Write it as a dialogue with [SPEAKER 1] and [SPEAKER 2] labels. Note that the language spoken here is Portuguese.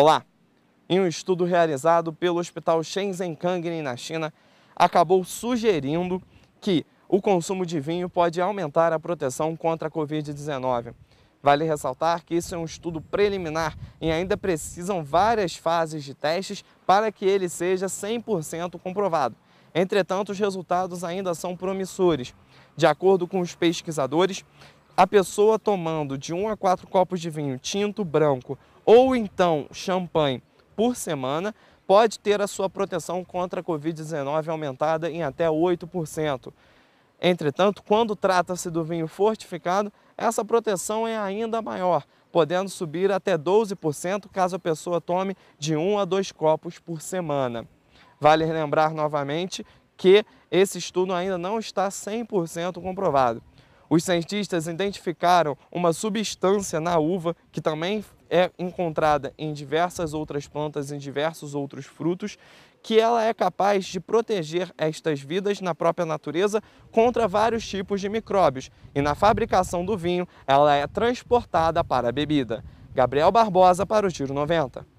[SPEAKER 1] Olá! Em um estudo realizado pelo Hospital Shenzhen-Kangnin, na China, acabou sugerindo que o consumo de vinho pode aumentar a proteção contra a Covid-19. Vale ressaltar que isso é um estudo preliminar e ainda precisam várias fases de testes para que ele seja 100% comprovado. Entretanto, os resultados ainda são promissores. De acordo com os pesquisadores, a pessoa tomando de 1 a 4 copos de vinho tinto, branco ou então champanhe por semana pode ter a sua proteção contra a Covid-19 aumentada em até 8%. Entretanto, quando trata-se do vinho fortificado, essa proteção é ainda maior, podendo subir até 12% caso a pessoa tome de 1 a 2 copos por semana. Vale lembrar novamente que esse estudo ainda não está 100% comprovado. Os cientistas identificaram uma substância na uva que também é encontrada em diversas outras plantas, em diversos outros frutos, que ela é capaz de proteger estas vidas na própria natureza contra vários tipos de micróbios. E na fabricação do vinho, ela é transportada para a bebida. Gabriel Barbosa para o Tiro 90.